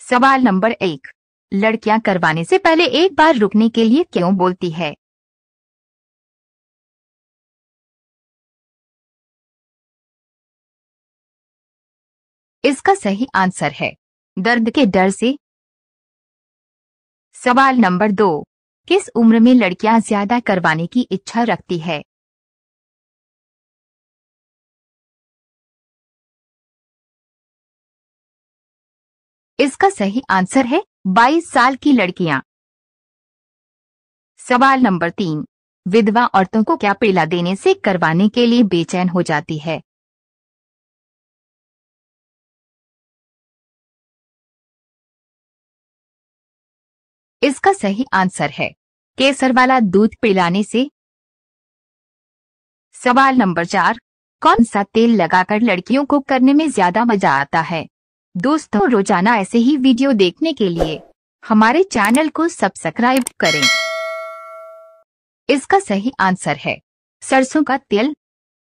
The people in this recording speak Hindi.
सवाल नंबर एक लड़कियां करवाने से पहले एक बार रुकने के लिए क्यों बोलती है इसका सही आंसर है दर्द के डर से सवाल नंबर दो किस उम्र में लड़कियां ज्यादा करवाने की इच्छा रखती है इसका सही आंसर है 22 साल की लड़कियां सवाल नंबर तीन विधवा औरतों को क्या पीला देने से करवाने के लिए बेचैन हो जाती है इसका सही आंसर है केसर वाला दूध पिलाने से सवाल नंबर चार कौन सा तेल लगाकर लड़कियों को करने में ज्यादा मजा आता है दोस्तों रोजाना ऐसे ही वीडियो देखने के लिए हमारे चैनल को सब्सक्राइब करें इसका सही आंसर है सरसों का तेल